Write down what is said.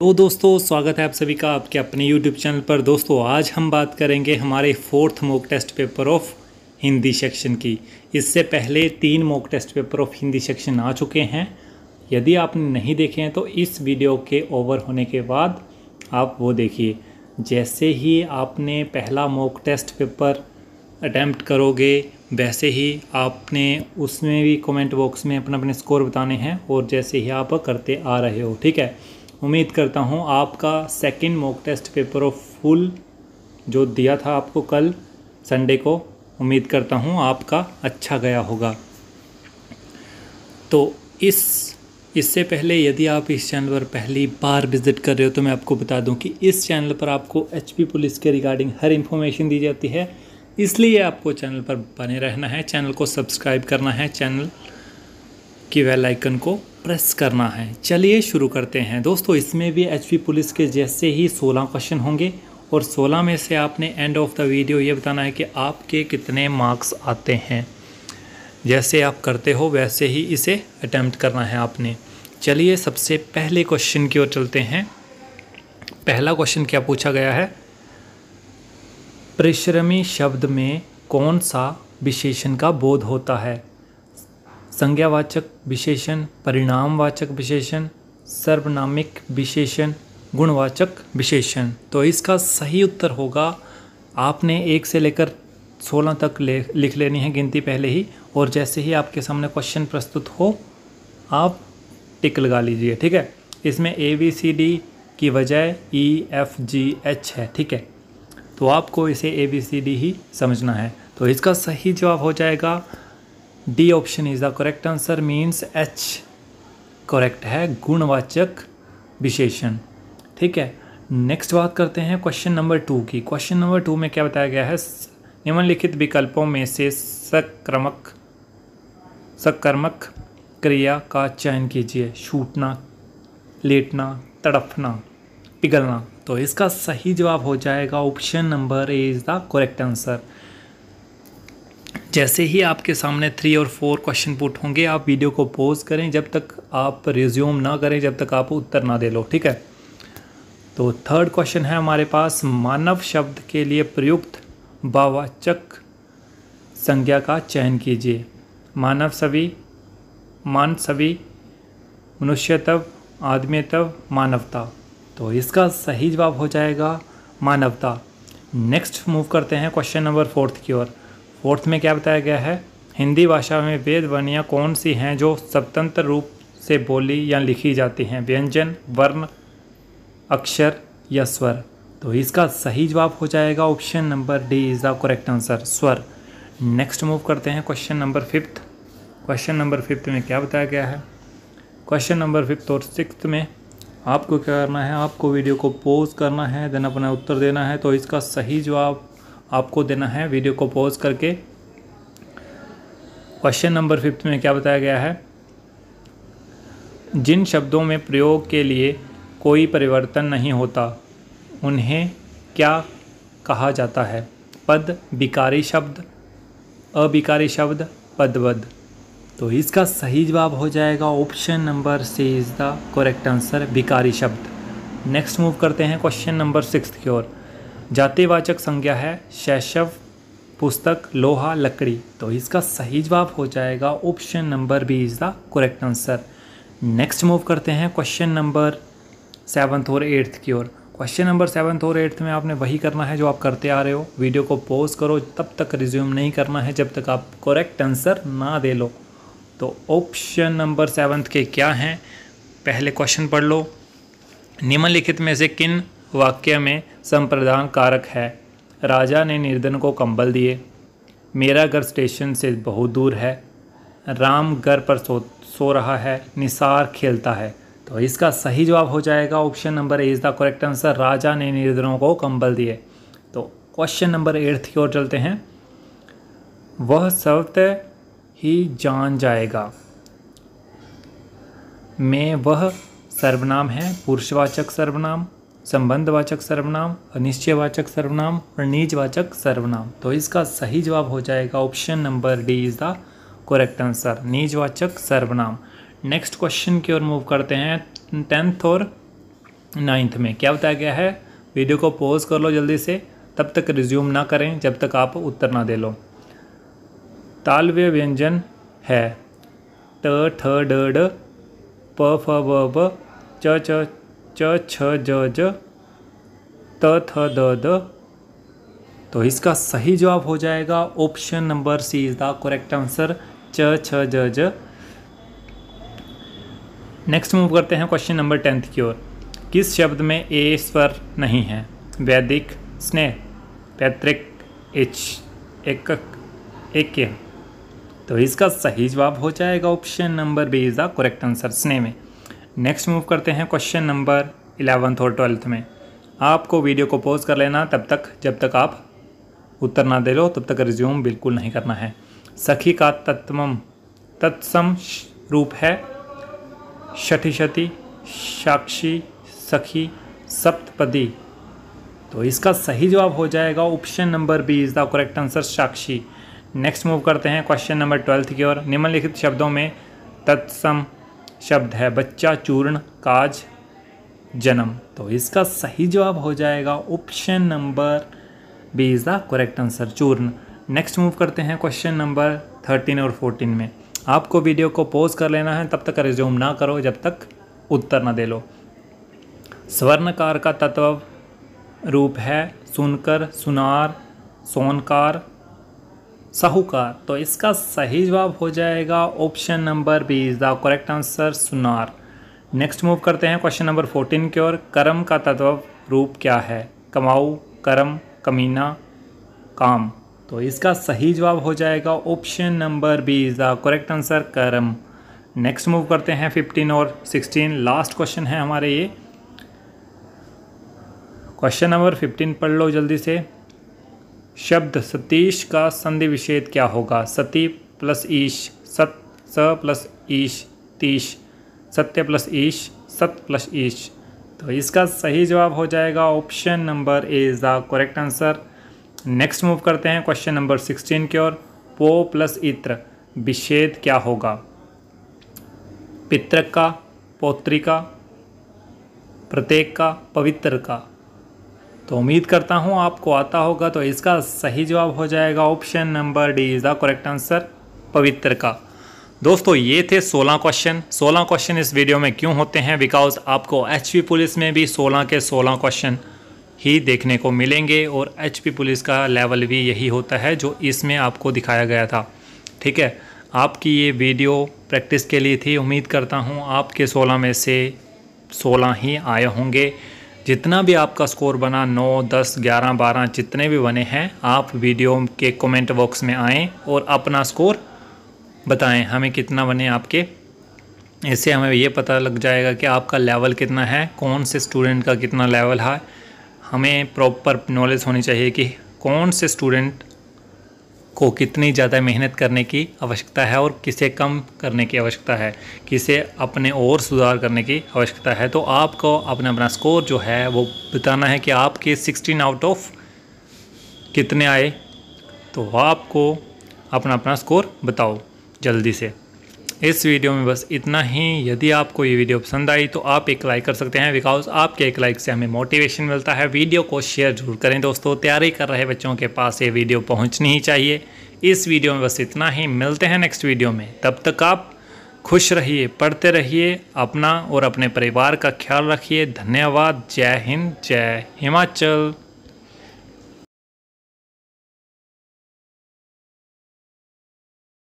तो दोस्तों स्वागत है आप सभी का आपके अपने YouTube चैनल पर दोस्तों आज हम बात करेंगे हमारे fourth mock test paper of Hindi section की इससे पहले तीन mock test paper of Hindi section आ चुके हैं यदि आपने नहीं देखे हैं तो इस वीडियो के ओवर होने के बाद आप वो देखिए जैसे ही आपने पहला मॉक टेस्ट पेपर अटैम्प्ट करोगे वैसे ही आपने उसमें भी कमेंट बॉक्स में अपने अपने स्कोर बताने हैं और जैसे ही आप करते आ रहे हो ठीक है उम्मीद करता हूँ आपका second mock test paper of full जो दिया था आपको कल संडे को उम्मीद करता हूँ आपका अच्छा गया होगा तो इस इससे पहले यदि आप इस चैनल पर पहली बार विज़िट कर रहे हो तो मैं आपको बता दूं कि इस चैनल पर आपको एचपी पुलिस के रिगार्डिंग हर इन्फॉर्मेशन दी जाती है इसलिए आपको चैनल पर बने रहना है चैनल को सब्सक्राइब करना है चैनल की वेल आइकन को प्रेस करना है चलिए शुरू करते हैं दोस्तों इसमें भी एच पुलिस के जैसे ही 16 क्वेश्चन होंगे और 16 में से आपने एंड ऑफ द वीडियो ये बताना है कि आपके कितने मार्क्स आते हैं जैसे आप करते हो वैसे ही इसे अटैम्प्ट करना है आपने चलिए सबसे पहले क्वेश्चन की ओर चलते हैं पहला क्वेश्चन क्या पूछा गया है परिश्रमी शब्द में कौन सा विशेषण का बोध होता है संज्ञावाचक विशेषण परिणामवाचक विशेषण सर्वनामिक विशेषण गुणवाचक विशेषण तो इसका सही उत्तर होगा आपने एक से लेकर सोलह तक ले लिख लेनी है गिनती पहले ही और जैसे ही आपके सामने क्वेश्चन प्रस्तुत हो आप टिक लगा लीजिए ठीक है इसमें ए बी सी डी की बजाय ई एफ जी एच है ठीक है तो आपको इसे ए बी सी डी ही समझना है तो इसका सही जवाब हो जाएगा D option is the correct answer means H correct है गुणवाचक विशेषण ठीक है नेक्स्ट बात करते हैं क्वेश्चन नंबर टू की क्वेश्चन नंबर टू में क्या बताया गया है निम्नलिखित विकल्पों में से सक्रमक सक्रमक क्रिया का चयन कीजिए छूटना लेटना तड़पना पिघलना तो इसका सही जवाब हो जाएगा option number A is the correct answer जैसे ही आपके सामने थ्री और फोर क्वेश्चन पुट होंगे आप वीडियो को पॉज करें जब तक आप रिज्यूम ना करें जब तक आप उत्तर ना दे लो ठीक है तो थर्ड क्वेश्चन है हमारे पास मानव शब्द के लिए प्रयुक्त बावाचक संज्ञा का चयन कीजिए मानव सभी मान सभी मनुष्यतव आदमीतव मानवता तो इसका सही जवाब हो जाएगा मानवता नेक्स्ट मूव करते हैं क्वेश्चन नंबर फोर्थ की ओर फोर्थ में क्या बताया गया है हिंदी भाषा में वेद वर्णियाँ कौन सी हैं जो स्वतंत्र रूप से बोली या लिखी जाती हैं व्यंजन वर्ण अक्षर या स्वर तो इसका सही जवाब हो जाएगा option number D is the correct answer स्वर नेक्स्ट मूव करते हैं question number fifth question number fifth में क्या बताया गया है क्वेश्चन नंबर फिफ्थ और सिक्स में आपको क्या करना है आपको वीडियो को पोज करना है देन अपना उत्तर देना है तो इसका सही जवाब आपको देना है वीडियो को पॉज करके क्वेश्चन नंबर फिफ्थ में क्या बताया गया है जिन शब्दों में प्रयोग के लिए कोई परिवर्तन नहीं होता उन्हें क्या कहा जाता है पद विकारी शब्द अविकारी शब्द पदवद तो इसका सही जवाब हो जाएगा option number C is the correct answer विकारी शब्द नेक्स्ट मूव करते हैं क्वेश्चन नंबर सिक्स की ओर जातिवाचक संज्ञा है शैशव पुस्तक लोहा लकड़ी तो इसका सही जवाब हो जाएगा option number B is the correct answer next move करते हैं क्वेश्चन नंबर सेवन्थ और एट्थ की ओर क्वेश्चन नंबर सेवन्थ और एट्थ में आपने वही करना है जो आप करते आ रहे हो वीडियो को पॉज करो तब तक रिज्यूम नहीं करना है जब तक आप करेक्ट आंसर ना दे लो तो ऑप्शन नंबर सेवन्थ के क्या हैं पहले क्वेश्चन पढ़ लो निम्नलिखित में से किन वाक्य में संप्रदान कारक है राजा ने निर्धन को कंबल दिए मेरा घर स्टेशन से बहुत दूर है राम घर पर सो सो रहा है निसार खेलता है तो इसका सही जवाब हो जाएगा option number A is the correct answer राजा ने निर्धनों को कंबल दिए तो क्वेश्चन नंबर एट्थ की ओर चलते हैं वह स्वतः ही जान जाएगा में वह सर्वनाम है पुरुषवाचक सर्वनाम संबंधवाचक सर्वनाम अनिश्चयवाचक सर्वनाम और निजवाचक सर्वनाम तो इसका सही जवाब हो जाएगा option number D is the correct answer निजवाचक सर्वनाम नेक्स्ट क्वेश्चन की ओर मूव करते हैं टेंथ और नाइन्थ में क्या बताया गया है वीडियो को पॉज कर लो जल्दी से तब तक रिज्यूम ना करें जब तक आप उत्तर ना दे लो तालव्य व्यंजन है ट ठ ड प फ ब च च च छ ज ज त थ द द तो इसका सही जवाब हो जाएगा option number C is the correct answer च छ ज ज नेक्स्ट मूव करते हैं क्वेश्चन नंबर टेंथ की ओर किस शब्द में ए स्वर नहीं है वैदिक स्नेह पैतृक एच एक एक तो इसका सही जवाब हो जाएगा option number B is the correct answer स्नेह में नेक्स्ट मूव करते हैं क्वेश्चन नंबर इलेवंथ और ट्वेल्थ में आपको वीडियो को पॉज कर लेना तब तक जब तक आप उत्तर ना दे लो तब तक रिज्यूम बिल्कुल नहीं करना है सखी का तत्म तत्सम रूप है शठी शती साक्षी सखी सप्तपदी तो इसका सही जवाब हो जाएगा option number B is the correct answer साक्षी नेक्स्ट मूव करते हैं क्वेश्चन नंबर ट्वेल्थ की ओर निम्नलिखित शब्दों में तत्सम शब्द है बच्चा चूर्ण काज जन्म तो इसका सही जवाब हो जाएगा option number B is the correct answer चूर्ण नेक्स्ट मूव करते हैं क्वेश्चन नंबर थर्टीन और फोर्टीन में आपको वीडियो को पॉज कर लेना है तब तक रिज्यूम ना करो जब तक उत्तर ना दे लो स्वर्णकार का तत्व रूप है सुनकर सुनार सोनकार साहूकार तो इसका सही जवाब हो जाएगा option number B is the correct answer सुनार नेक्स्ट मूव करते हैं क्वेश्चन नंबर फोर्टीन की ओर कर्म का तत्व रूप क्या है कमाऊ कर्म कमीना काम तो इसका सही जवाब हो जाएगा option number B is the correct answer कर्म नेक्स्ट मूव करते हैं फिफ्टीन और सिक्सटीन लास्ट क्वेश्चन है हमारे ये क्वेश्चन नंबर फिफ्टीन पढ़ लो जल्दी से शब्द सतीश का संधि विषेद क्या होगा सती प्लस ईश सत स प्लस ईश तीश सत्य प्लस ईश सत प्लस ईश तो इसका सही जवाब हो जाएगा option number A is the correct answer next move करते हैं क्वेश्चन नंबर सिक्सटीन की ओर पो प्लस इत्र विषेद क्या होगा पितृक का पौत्रिका प्रत्येक का पवित्र का तो उम्मीद करता हूँ आपको आता होगा तो इसका सही जवाब हो जाएगा option number D is the correct answer पवित्र का दोस्तों ये थे 16 क्वेश्चन 16 क्वेश्चन इस वीडियो में क्यों होते हैं बिकॉज आपको एच पुलिस में भी 16 के 16 क्वेश्चन ही देखने को मिलेंगे और एच पुलिस का लेवल भी यही होता है जो इसमें आपको दिखाया गया था ठीक है आपकी ये वीडियो प्रैक्टिस के लिए थी उम्मीद करता हूँ आपके सोलह में से सोलह ही आए होंगे जितना भी आपका स्कोर बना 9, 10, 11, 12 जितने भी बने हैं आप वीडियो के कमेंट बॉक्स में आएँ और अपना स्कोर बताएं हमें कितना बने आपके इससे हमें ये पता लग जाएगा कि आपका लेवल कितना है कौन से स्टूडेंट का कितना लेवल है हमें प्रॉपर नॉलेज होनी चाहिए कि कौन से स्टूडेंट को कितनी ज़्यादा मेहनत करने की आवश्यकता है और किसे कम करने की आवश्यकता है किसे अपने और सुधार करने की आवश्यकता है तो आपको अपना अपना स्कोर जो है वो बताना है कि आपके सिक्सटीन आउट ऑफ कितने आए तो आपको अपना अपना स्कोर बताओ जल्दी से इस वीडियो में बस इतना ही यदि आपको ये वीडियो पसंद आई तो आप एक लाइक कर सकते हैं बिकॉज आपके एक लाइक से हमें मोटिवेशन मिलता है वीडियो को शेयर जरूर करें दोस्तों तैयारी कर रहे बच्चों के पास ये वीडियो पहुंचनी ही चाहिए इस वीडियो में बस इतना ही मिलते हैं नेक्स्ट वीडियो में तब तक आप खुश रहिए पढ़ते रहिए अपना और अपने परिवार का ख्याल रखिए धन्यवाद जय हिंद जय हिमाचल